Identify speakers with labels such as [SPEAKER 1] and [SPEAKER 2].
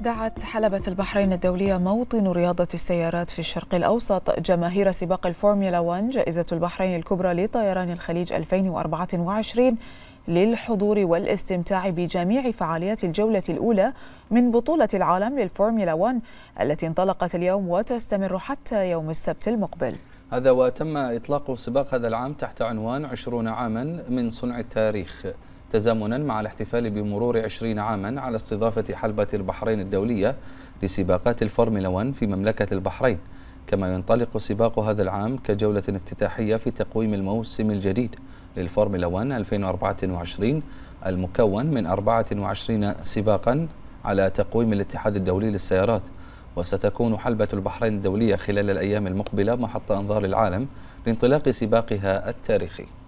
[SPEAKER 1] دعت حلبة البحرين الدولية موطن رياضة السيارات في الشرق الأوسط جماهير سباق الفورمولا 1 جائزة البحرين الكبرى لطيران الخليج 2024 للحضور والاستمتاع بجميع فعاليات الجولة الأولى من بطولة العالم للفورمولا 1 التي انطلقت اليوم وتستمر حتى يوم السبت المقبل
[SPEAKER 2] هذا وتم إطلاق سباق هذا العام تحت عنوان 20 عاما من صنع التاريخ تزامنا مع الاحتفال بمرور 20 عاما على استضافة حلبة البحرين الدولية لسباقات الفورمولا 1 في مملكة البحرين كما ينطلق سباق هذا العام كجولة افتتاحية في تقويم الموسم الجديد للفورمولا 1 2024 المكون من 24 سباقا على تقويم الاتحاد الدولي للسيارات وستكون حلبة البحرين الدولية خلال الأيام المقبلة محط أنظار العالم لانطلاق سباقها التاريخي